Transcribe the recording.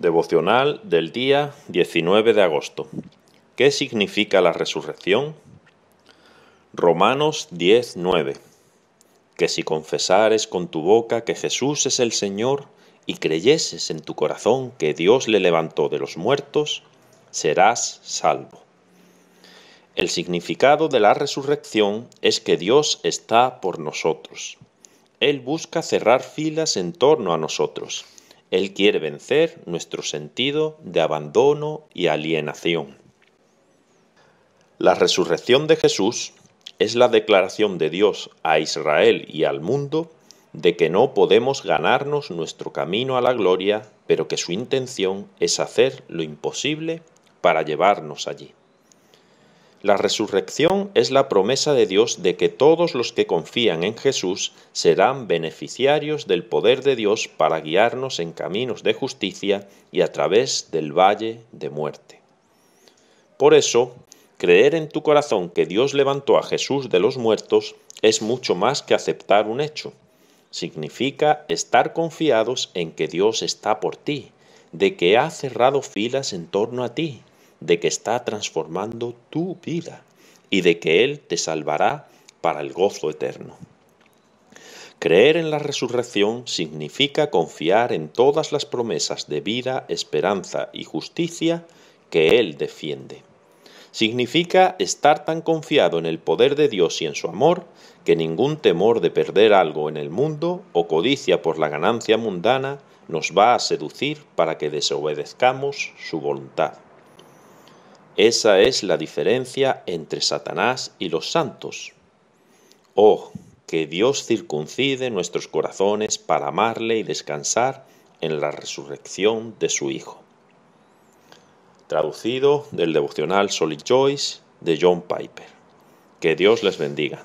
Devocional del día 19 de agosto. ¿Qué significa la resurrección? Romanos 10:9. Que si confesares con tu boca que Jesús es el Señor y creyeses en tu corazón que Dios le levantó de los muertos, serás salvo. El significado de la resurrección es que Dios está por nosotros. Él busca cerrar filas en torno a nosotros él quiere vencer nuestro sentido de abandono y alienación. La resurrección de Jesús es la declaración de Dios a Israel y al mundo de que no podemos ganarnos nuestro camino a la gloria, pero que su intención es hacer lo imposible para llevarnos allí. La resurrección es la promesa de Dios de que todos los que confían en Jesús serán beneficiarios del poder de Dios para guiarnos en caminos de justicia y a través del valle de muerte. Por eso, creer en tu corazón que Dios levantó a Jesús de los muertos es mucho más que aceptar un hecho. Significa estar confiados en que Dios está por ti, de que ha cerrado filas en torno a ti, de que está transformando tu vida y de que Él te salvará para el gozo eterno. Creer en la resurrección significa confiar en todas las promesas de vida, esperanza y justicia que Él defiende. Significa estar tan confiado en el poder de Dios y en su amor que ningún temor de perder algo en el mundo o codicia por la ganancia mundana nos va a seducir para que desobedezcamos su voluntad. Esa es la diferencia entre Satanás y los santos. Oh, que Dios circuncide nuestros corazones para amarle y descansar en la resurrección de su Hijo. Traducido del devocional Solid Joyce de John Piper. Que Dios les bendiga.